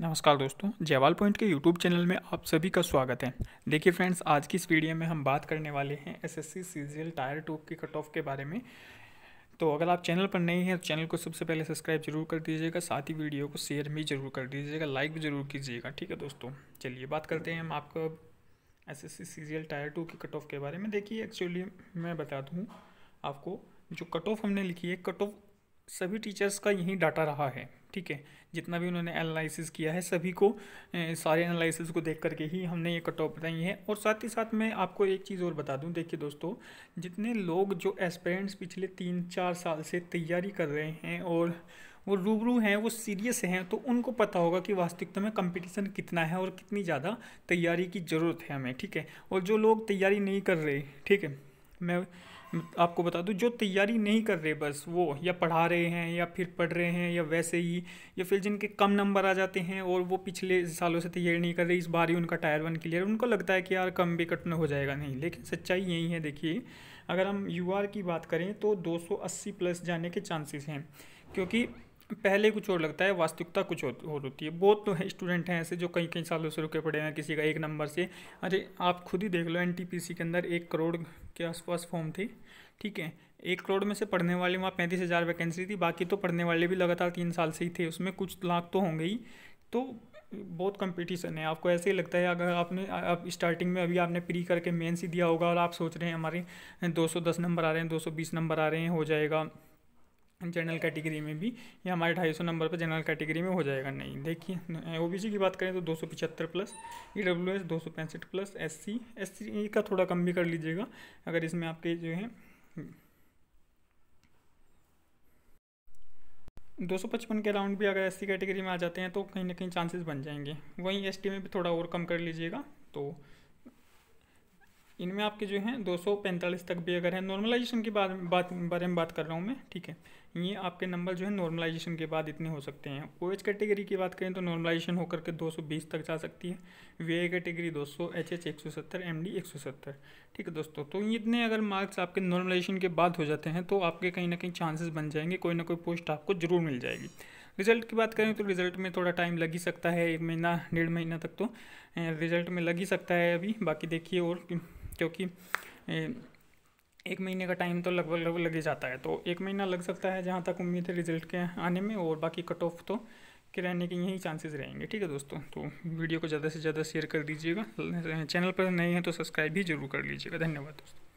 नमस्कार दोस्तों जयवाल पॉइंट के यूट्यूब चैनल में आप सभी का स्वागत है देखिए फ्रेंड्स आज की इस वीडियो में हम बात करने वाले हैं एसएससी सीजीएल टायर टू के कट ऑफ के बारे में तो अगर आप चैनल पर नए हैं तो चैनल को सबसे पहले सब्सक्राइब जरूर कर दीजिएगा साथ ही वीडियो को शेयर भी जरूर कर दीजिएगा लाइक भी जरूर कीजिएगा ठीक है दोस्तों चलिए बात करते हैं हम आपका S S C tier two के कट ऑफ के बारे में देखिए एक्चुअली मैं बता दूँ आपको जो कट ऑफ हमने लिखी है कट ऑफ सभी टीचर्स का यही डाटा रहा है ठीक है जितना भी उन्होंने एनालिसिस किया है सभी को सारे एनालिसिस को देख करके ही हमने ये कट ऑफ बताई है और साथ ही साथ मैं आपको एक चीज़ और बता दूं देखिए दोस्तों जितने लोग जो एस्पेरेंट्स पिछले तीन चार साल से तैयारी कर रहे हैं और वो रूबरू हैं वो सीरियस हैं तो उनको पता होगा कि वास्तविकता में कंपटीशन कितना है और कितनी ज़्यादा तैयारी की ज़रूरत है हमें ठीक है और जो लोग तैयारी नहीं कर रहे ठीक है मैं आपको बता दूं जो तैयारी नहीं कर रहे बस वो या पढ़ा रहे हैं या फिर पढ़ रहे हैं या वैसे ही या फिर जिनके कम नंबर आ जाते हैं और वो पिछले सालों से तैयारी नहीं कर रहे इस बार ही उनका टायर वन क्लियर उनको लगता है कि यार कम भी कट हो जाएगा नहीं लेकिन सच्चाई यही है देखिए अगर हम यू की बात करें तो दो प्लस जाने के चांसेस हैं क्योंकि पहले कुछ और लगता है वास्तविकता कुछ और होती है बहुत तो है, स्टूडेंट हैं ऐसे जो कई कई सालों से रुके पड़े हैं किसी का एक नंबर से अरे आप खुद ही देख लो एन के अंदर एक करोड़ के आसपास फॉर्म थे ठीक है एक करोड़ में से पढ़ने वाले वहाँ पैंतीस हज़ार वैकेंसी थी बाकी तो पढ़ने वाले भी लगातार तीन साल से ही थे उसमें कुछ लाख तो होंगे ही तो बहुत कंपटीशन है आपको ऐसे ही लगता है अगर आपने आप स्टार्टिंग में अभी आपने प्री करके मेन्स ही दिया होगा और आप सोच रहे हैं हमारे 210 नंबर आ रहे हैं 220 नंबर आ रहे हैं हो जाएगा जनरल कैटेगरी में भी या हमारे ढाई सौ नंबर पर जनरल कैटेगरी में हो जाएगा नहीं देखिए ओ बी सी की बात करें तो दो सौ पिचहत्तर plus E e W S दो सौ पैंसठ plus S C S C का थोड़ा कम भी कर लीजिएगा अगर इसमें आपके जो है दो सौ पचपन के अराउंड भी अगर एस सी कैटेगरी में आ जाते हैं तो कहीं ना कहीं चांसेस बन जाएंगे वहीं एस टी में भी थोड़ा और कम कर लीजिएगा तो इनमें आपके जो हैं दो तक भी अगर है नॉर्मलाइजेशन के बारे में बात बारे में बात कर रहा हूँ मैं ठीक है ये आपके नंबर जो है नॉर्मलाइजेशन के बाद इतने हो सकते हैं ओ एच कैटेगरी की बात करें तो नॉर्मलाइजेशन होकर के 220 तक जा सकती है वी आई कैटेगरी 200 सौ एच एच एक ठीक है दोस्तों तो इतने अगर मार्क्स आपके नॉर्मलाइजेशन के बाद हो जाते हैं तो आपके कहीं ना कहीं चांसेस बन जाएंगे कोई ना कोई पोस्ट आपको ज़रूर मिल जाएगी रिजल्ट की बात करें तो रिजल्ट में थोड़ा टाइम लग ही सकता है एक महीना डेढ़ महीना तक तो रिजल्ट में लग ही सकता है अभी बाकी देखिए और क्योंकि एक महीने का टाइम तो लगभग लगभग लग ही जाता है तो एक महीना लग सकता है जहाँ तक उम्मीद है रिजल्ट के आने में और बाकी कट ऑफ तो के रहने के यही चांसेस रहेंगे ठीक है दोस्तों तो वीडियो को ज़्यादा से ज़्यादा शेयर कर दीजिएगा चैनल पर नए हैं तो सब्सक्राइब भी जरूर कर लीजिएगा धन्यवाद दोस्तों